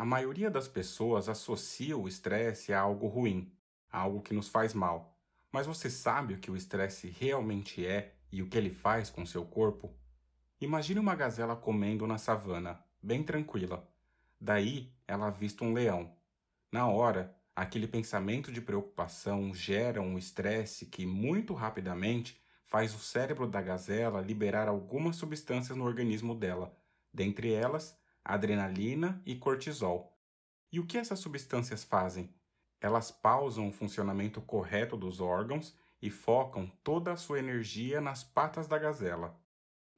A maioria das pessoas associa o estresse a algo ruim, a algo que nos faz mal. Mas você sabe o que o estresse realmente é e o que ele faz com seu corpo? Imagine uma gazela comendo na savana, bem tranquila. Daí ela avista um leão. Na hora, aquele pensamento de preocupação gera um estresse que, muito rapidamente, faz o cérebro da gazela liberar algumas substâncias no organismo dela, dentre elas adrenalina e cortisol. E o que essas substâncias fazem? Elas pausam o funcionamento correto dos órgãos e focam toda a sua energia nas patas da gazela.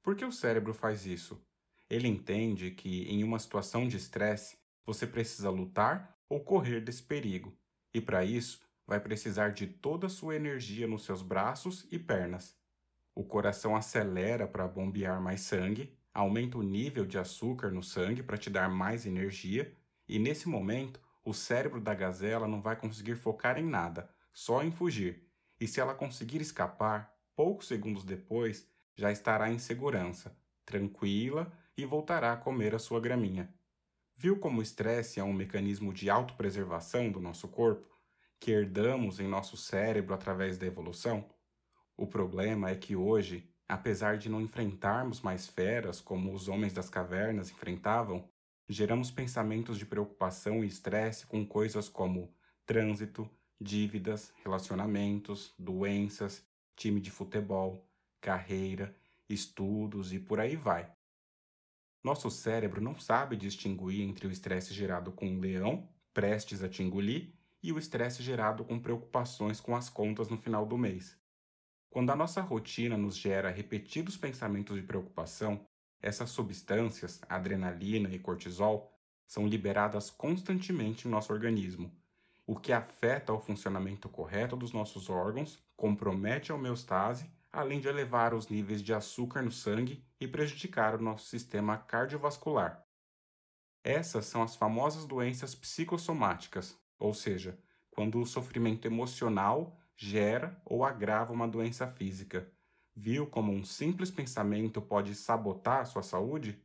Por que o cérebro faz isso? Ele entende que, em uma situação de estresse, você precisa lutar ou correr desse perigo, e para isso vai precisar de toda a sua energia nos seus braços e pernas. O coração acelera para bombear mais sangue, aumenta o nível de açúcar no sangue para te dar mais energia, e nesse momento o cérebro da gazela não vai conseguir focar em nada, só em fugir, e se ela conseguir escapar, poucos segundos depois já estará em segurança, tranquila e voltará a comer a sua graminha. Viu como o estresse é um mecanismo de autopreservação do nosso corpo, que herdamos em nosso cérebro através da evolução? O problema é que hoje Apesar de não enfrentarmos mais feras como os homens das cavernas enfrentavam, geramos pensamentos de preocupação e estresse com coisas como trânsito, dívidas, relacionamentos, doenças, time de futebol, carreira, estudos e por aí vai. Nosso cérebro não sabe distinguir entre o estresse gerado com um leão, prestes a te engolir, e o estresse gerado com preocupações com as contas no final do mês. Quando a nossa rotina nos gera repetidos pensamentos de preocupação, essas substâncias, adrenalina e cortisol, são liberadas constantemente em nosso organismo, o que afeta o funcionamento correto dos nossos órgãos, compromete a homeostase, além de elevar os níveis de açúcar no sangue e prejudicar o nosso sistema cardiovascular. Essas são as famosas doenças psicossomáticas, ou seja, quando o sofrimento emocional gera ou agrava uma doença física. Viu como um simples pensamento pode sabotar a sua saúde?